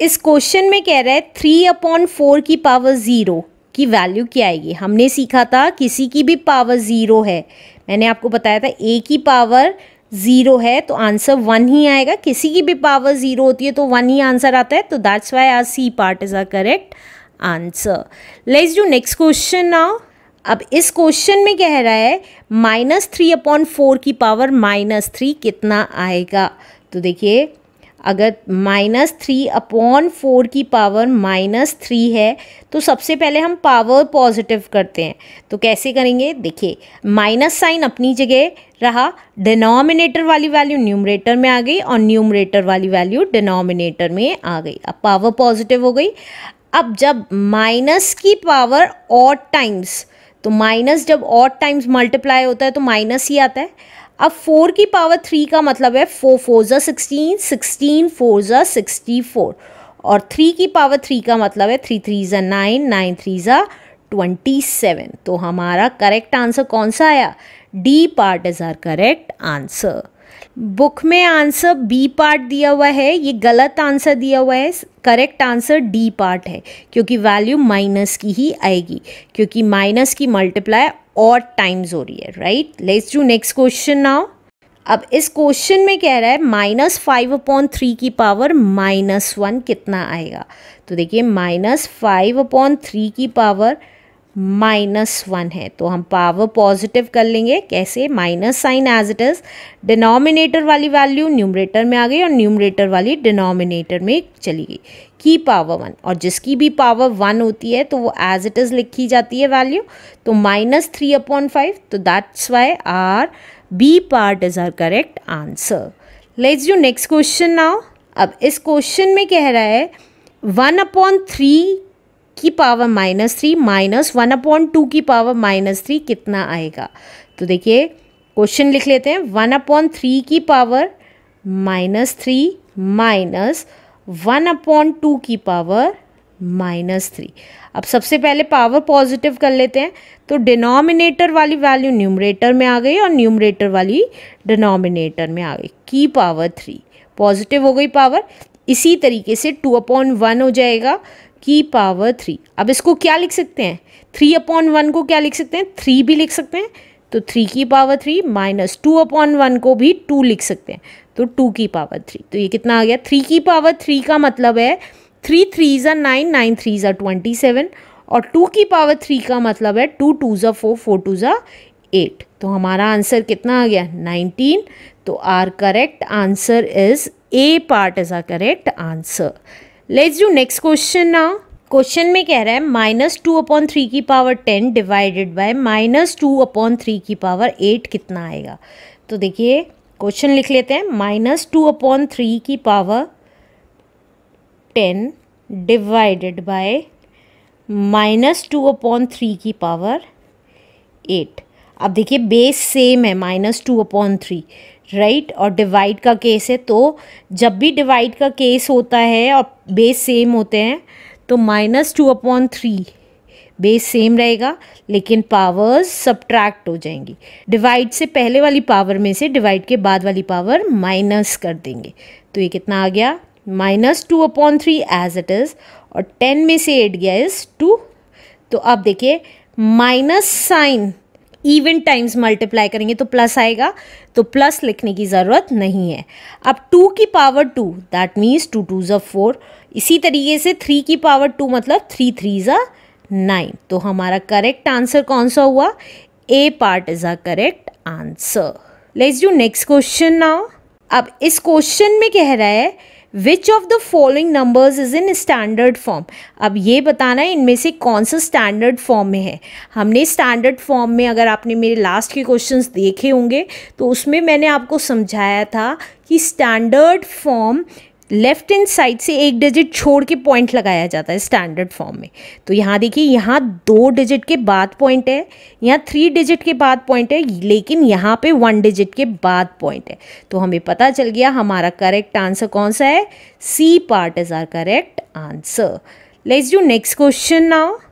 इस क्वेश्चन में कह रहा है थ्री अपॉन फोर की पावर ज़ीरो की वैल्यू क्या आएगी हमने सीखा था किसी की भी पावर ज़ीरो है मैंने आपको बताया था ए की पावर ज़ीरो है तो आंसर वन ही आएगा किसी की भी पावर ज़ीरो होती है तो वन ही आंसर आता है तो that's why our C part is a correct answer let's do next question now अब इस क्वेश्चन में कह रहा है माइनस थ्री अपॉन फोर की पावर माइनस थ्री कितना आएगा तो देखिए अगर माइनस थ्री अपॉन फोर की पावर माइनस थ्री है तो सबसे पहले हम पावर पॉजिटिव करते हैं तो कैसे करेंगे देखिए माइनस साइन अपनी जगह रहा डिनोमिनेटर वाली वैल्यू न्यूमरेटर में आ गई और न्यूमरेटर वाली वैल्यू डिनोमिनेटर में आ गई अब पावर पॉजिटिव हो गई अब जब माइनस की पावर और टाइम्स तो माइनस जब ऑट टाइम्स मल्टीप्लाई होता है तो माइनस ही आता है अब फोर की पावर थ्री का मतलब है फोर फोर ज़ा सिक्सटीन सिक्सटीन फोर ज़ा सिक्सटी फोर और थ्री की पावर थ्री का मतलब है थ्री थ्री ज़ा नाइन नाइन थ्री ज़ा ट्वेंटी सेवन तो हमारा करेक्ट आंसर कौन सा आया D part is our correct answer book में आंसर बी पार्ट दिया हुआ है ये गलत आंसर दिया हुआ है करेक्ट आंसर डी पार्ट है क्योंकि वैल्यू माइनस की ही आएगी क्योंकि माइनस की मल्टीप्लाई और टाइम्स हो रही है right let's do next question now अब इस क्वेश्चन में कह रहा है माइनस फाइव अपॉन थ्री की पावर माइनस वन कितना आएगा तो देखिए माइनस फाइव अपॉन थ्री की पावर माइनस वन है तो हम पावर पॉजिटिव कर लेंगे कैसे minus sign as it is denominator वाली वैल्यू न्यूमरेटर में आ गई और न्यूमरेटर वाली डिनोमिनेटर में चली गई की पावर वन और जिसकी भी पावर वन होती है तो वो एज इट इज़ लिखी जाती है वैल्यू तो माइनस थ्री अपॉन फाइव तो that's why our B part is our correct answer let's you next question now अब इस क्वेश्चन में कह रहा है वन अपॉन थ्री की power minus three minus one upon two की पावर माइनस थ्री कितना आएगा तो देखिए क्वेश्चन लिख लेते हैं वन अपॉन थ्री की power minus three minus one upon two की पावर माइनस थ्री अब सबसे पहले पावर पॉजिटिव कर लेते हैं तो डिनोमिनेटर वाली वैल्यू न्यूमरेटर में आ गई और न्यूमरेटर वाली डिनोमिनेटर में आ गई की पावर थ्री पॉजिटिव हो गई पावर इसी तरीके से टू अपॉन वन हो जाएगा की पावर थ्री अब इसको क्या लिख सकते हैं थ्री अपॉन वन को क्या लिख सकते हैं थ्री भी लिख सकते हैं तो थ्री की power three minus two upon one को भी टू लिख सकते हैं तो टू की पावर थ्री तो ये कितना आ गया थ्री की पावर थ्री का मतलब है थ्री थ्री ज़ा नाइन नाइन थ्री ज़ा ट्वेंटी सेवन और टू की पावर थ्री का मतलब है टू टू ज़ा फोर फोर टू ज़ा एट तो हमारा आंसर कितना आ गया नाइनटीन तो our correct answer is A part is a correct answer let's do next question ना क्वेश्चन में कह रहा है माइनस टू अपॉन थ्री की power ten divided by minus two upon three की पावर एट कितना आएगा तो देखिए क्वेश्चन लिख लेते हैं माइनस टू अपॉन थ्री की power ten divided by minus two upon three की पावर एट अब देखिए बेस सेम है minus two upon three right right? और डिवाइड का केस है तो जब भी डिवाइड का केस होता है और बेस सेम होते हैं तो minus two upon three base same रहेगा लेकिन पावर्स सब्ट्रैक्ट हो जाएंगी डिवाइड से पहले वाली पावर में से डिवाइड के बाद वाली पावर माइनस कर देंगे तो ये कितना आ गया minus two upon three as it is और टेन में से एट गया इज़ टू तो अब देखिए minus sign even times multiply करेंगे तो प्लस आएगा तो प्लस लिखने की ज़रूरत नहीं है अब टू की power two that means two two ज़ा फोर इसी तरीके से थ्री की पावर टू मतलब थ्री थ्री ज़ा नाइन तो हमारा करेक्ट आंसर कौन सा हुआ A part is a correct answer let's do next question now अब इस क्वेश्चन में कह रहा है which of the following numbers is in standard form अब ये बताना है इनमें से कौन सा स्टैंडर्ड फॉर्म में है हमने स्टैंडर्ड फॉर्म में अगर आपने मेरे लास्ट के क्वेश्चंस देखे होंगे तो उसमें मैंने आपको समझाया था कि standard form left hand side से एक डिजिट छोड़ के पॉइंट लगाया जाता है स्टैंडर्ड फॉर्म में तो यहाँ देखिए यहाँ दो डिजिट के बाद पॉइंट है यहाँ थ्री डिजिट के बाद पॉइंट है लेकिन यहाँ पे वन डिजिट के बाद पॉइंट है तो हमें पता चल गया हमारा करेक्ट आंसर कौन सा है C part is our correct answer let's do next question now